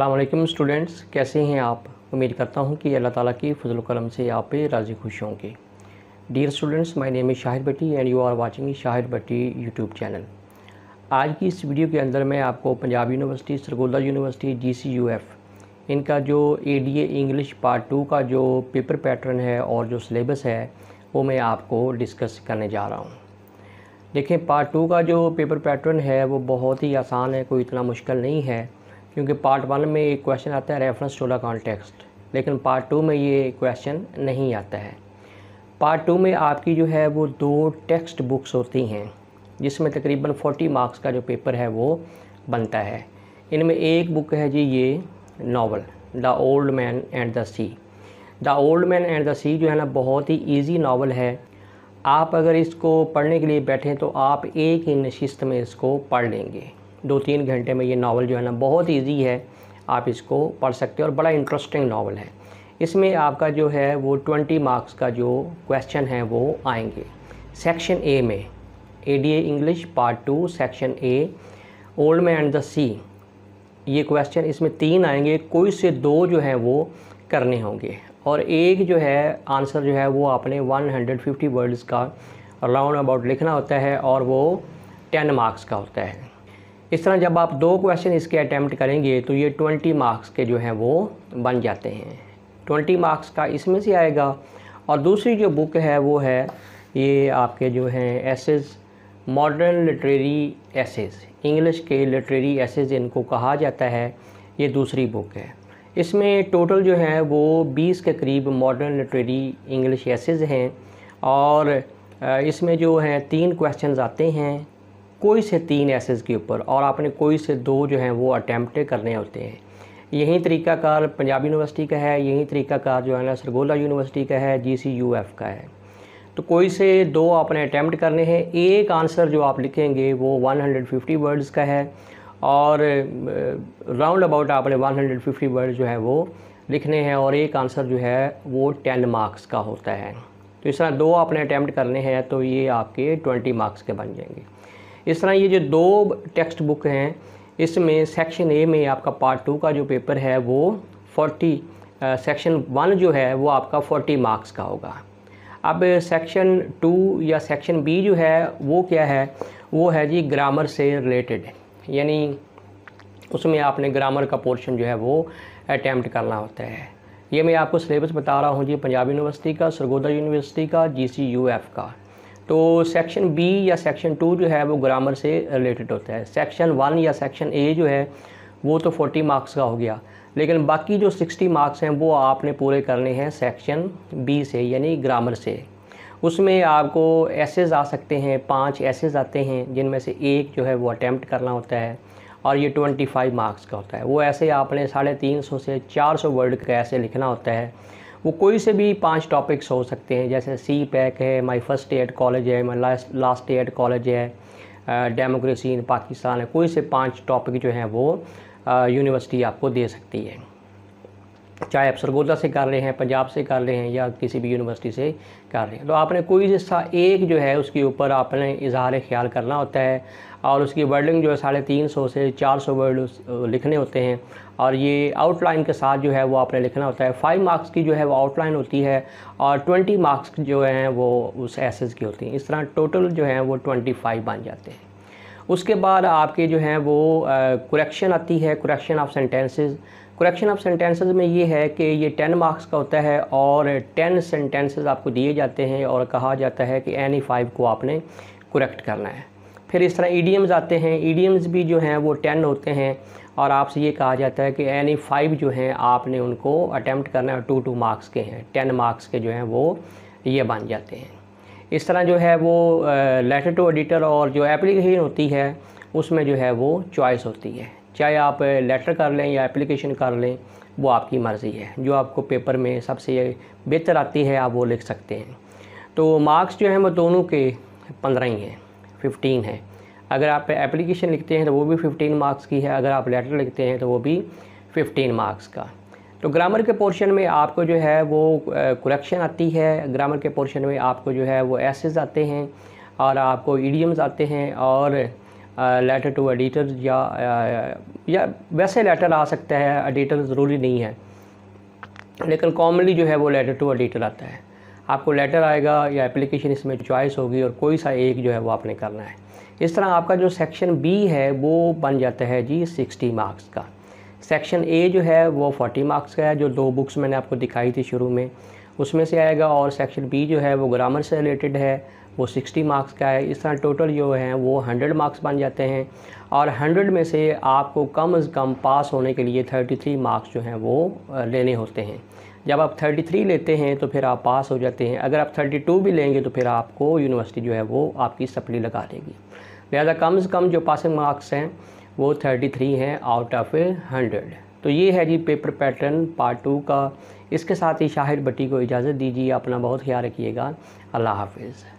अल्लाम स्टूडेंट्स कैसे हैं आप उम्मीद करता हूं कि अल्लाह ताला की फजल कलम से आप राज़ी खुश होंगे dear students my name is Shahid Bhatti and you are watching Shahid Bhatti YouTube channel आज की इस वीडियो के अंदर मैं आपको पंजाब यूनिवर्सिटी सरगोला यूनिवर्सिटी जी इनका जो ए इंग्लिश पार्ट टू का जो पेपर पैटर्न है और जो सिलेबस है वो मैं आपको डिस्कस करने जा रहा हूँ देखें पार्ट टू का जो पेपर पैटर्न है वो बहुत ही आसान है कोई इतना मुश्किल नहीं है क्योंकि पार्ट वन में ये क्वेश्चन आता है रेफरेंस टू द कॉन्टेक्स्ट लेकिन पार्ट टू में ये क्वेश्चन नहीं आता है पार्ट टू में आपकी जो है वो दो टेक्स्ट बुक्स होती हैं जिसमें तकरीबन 40 मार्क्स का जो पेपर है वो बनता है इनमें एक बुक है जी ये novel The Old Man and the Sea The Old Man and the Sea जो है ना बहुत ही ईजी नावल है आप अगर इसको पढ़ने के लिए बैठें तो आप एक ही नशिस्त में इसको पढ़ लेंगे दो तीन घंटे में ये नावल जो है ना बहुत ईजी है आप इसको पढ़ सकते हो और बड़ा इंटरेस्टिंग नावल है इसमें आपका जो है वो ट्वेंटी मार्क्स का जो क्वेश्चन है वो आएंगे सेक्शन ए में A D A English part two section A Old Man and the Sea ये क्वेश्चन इसमें तीन आएंगे कोई से दो जो हैं वो करने होंगे और एक जो है आंसर जो है वो आपने 150 वर्ड्स का राउंड अबाउट लिखना होता है और वो 10 मार्क्स का होता है इस तरह जब आप दो क्वेश्चन इसके अटैम्प्ट करेंगे तो ये ट्वेंटी मार्क्स के जो हैं वो बन जाते हैं ट्वेंटी मार्क्स का इसमें से आएगा और दूसरी जो बुक है वो है ये आपके जो हैं essays modern literary essays English के लिटरेरी एसेज इनको कहा जाता है ये दूसरी बुक है इसमें टोटल जो है वो 20 के करीब मॉडर्न लिटरेरी इंग्लिश एसेज हैं और इसमें जो हैं तीन क्वेश्चंस आते हैं कोई से तीन एसेस के ऊपर और आपने कोई से दो जो हैं वो अटैम्प्ट करने होते हैं यही तरीकाकार पंजाब यूनिवर्सिटी का है यही तरीकाकार जो है ना सरगोला यूनिवर्सिटी का है जी सी यू एफ़ का है तो कोई से दो आपने अटैम्प्ट करने हैं एक आंसर जो आप लिखेंगे वो 150 वर्ड्स का है और राउंड अबाउट आपने 150 वर्ड जो है वो लिखने हैं और एक आंसर जो है वो 10 मार्क्स का होता है तो इस तरह दो आपने अटैम्प्ट करने हैं तो ये आपके 20 मार्क्स के बन जाएंगे इस तरह ये जो दो टेक्स्ट बुक हैं इसमें सेक्शन ए में आपका पार्ट टू का जो पेपर है वो फोर्टी सेक्शन वन जो है वो आपका फोर्टी मार्क्स का होगा अब सेक्शन टू या सेक्शन बी जो है वो क्या है वो है जी ग्रामर से रिलेटेड यानी उसमें आपने ग्रामर का पोर्शन जो है वो अटैम्प्ट करना होता है ये मैं आपको सिलेबस बता रहा हूँ जी पंजाब यूनिवर्सिटी का सरगोदा यूनिवर्सिटी का जी सी यू एफ़ का तो सेक्शन बी या सेक्शन टू जो है वो ग्रामर से रिलेटेड होता है सेक्शन वन या सेक्शन ए जो है वो तो फोर्टी मार्क्स का हो गया लेकिन बाकी जो सिक्सटी मार्क्स हैं वो आपने पूरे करने हैं सेक्शन बी से यानी ग्रामर से उसमें आपको एसेज आ सकते हैं पांच एसेज आते हैं जिनमें से एक जो है वो अटैम्प्ट करना होता है और ये ट्वेंटी फाइव मार्क्स का होता है वो ऐसे आपने साढ़े तीन सौ से चार सौ वर्ड का ऐसे लिखना होता है वो कोई से भी पांच टॉपिक्स हो सकते हैं जैसे सी पैक है my first day at college है my last last day at college है डेमोक्रेसी इन पाकिस्तान है कोई से पाँच टॉपिक जो हैं वो यूनिवर्सिटी आपको दे सकती है चाहे आप सरगोदा से कर रहे हैं पंजाब से कर रहे हैं या किसी भी यूनिवर्सिटी से कर रहे हैं तो आपने कोई हिस्सा एक जो है उसके ऊपर आपने इजहार ख्याल करना होता है और उसकी वर्डिंग जो है साढ़े तीन सौ से चार सौ वर्ड लिखने होते हैं और ये आउटलाइन के साथ जो है वो आपने लिखना होता है फाइव मार्क्स की जो है वो आउटलाइन होती है और ट्वेंटी मार्क्स जो हैं वो उस एसेज़ की होती हैं इस तरह टोटल जो है वो ट्वेंटी फाइव बन जाते हैं उसके बाद आपके जो हैं वो करेक्शन आती है correction of sentences correction of sentences में ये है कि ये टेन मार्क्स का होता है और टेन सेंटेंसेज आपको दिए जाते हैं और कहा जाता है कि एनी फाइव को आपने करेक्ट करना है फिर इस तरह ईडीएम्स आते हैं ईडीएम्स भी जो हैं वो टेन होते हैं और आपसे ये कहा जाता है कि एनी फाइव जो हैं आपने उनको अटैम्प्ट करना है टू टू मार्क्स के हैं टेन मार्क्स के जो हैं वो ये बन जाते हैं इस तरह जो है वो लेटर टू एडिटर और जो एप्लीकेशन होती है उसमें जो है वो चॉइस होती है चाहे आप लेटर कर लें या एप्लीकेशन कर लें वो आपकी मर्ज़ी है जो आपको पेपर में सबसे बेहतर आती है आप वो लिख सकते हैं तो मार्क्स जो हैं वो दोनों के पंद्रह ही हैं फिफ्टीन है अगर आप एप्लीकेशन लिखते हैं तो वो भी फिफ्टीन मार्क्स की है अगर आप लेटर लिखते हैं तो वो भी फिफ्टीन मार्क्स का तो ग्रामर के पोर्शन में आपको जो है वो करेक्शन आती है ग्रामर के पोर्शन में आपको जो है वो एसेज आते हैं और आपको ईडियम्स आते हैं और लेटर टू एडिटर या या वैसे लेटर आ सकता है एडिटर ज़रूरी नहीं है लेकिन कॉमनली जो है वो लेटर टू एडिटर आता है आपको लेटर आएगा या एप्लीकेशन इसमें चॉइस होगी और कोई सा एक जो है वो आपने करना है इस तरह आपका जो सेक्शन बी है वो बन जाता है जी सिक्सटी मार्क्स का सेक्शन ए जो है वो फोर्टी मार्क्स का है जो दो बुक्स मैंने आपको दिखाई थी शुरू में उसमें से आएगा और सेक्शन बी जो है वो ग्रामर से रिलेटेड है वो 60 मार्क्स का है इस तरह टोटल जो है वो 100 मार्क्स बन जाते हैं और 100 में से आपको कम अज़ कम पास होने के लिए 33 मार्क्स जो हैं वो लेने होते हैं जब आप 33 लेते हैं तो फिर आप पास हो जाते हैं अगर आप 32 भी लेंगे तो फिर आपको यूनिवर्सिटी जो है वो आपकी सप्ली लगा देगी लिहाजा कम से कम जो पासिंग मार्क्स हैं वो थ्री हैं आउट ऑफ हंड्रेड तो ये है जी पेपर पैटर्न पार्ट टू का इसके साथ ही शाहिर बट्टी को इजाज़त दीजिए अपना बहुत ख्याल रखिएगा अल्लाह हाफिज़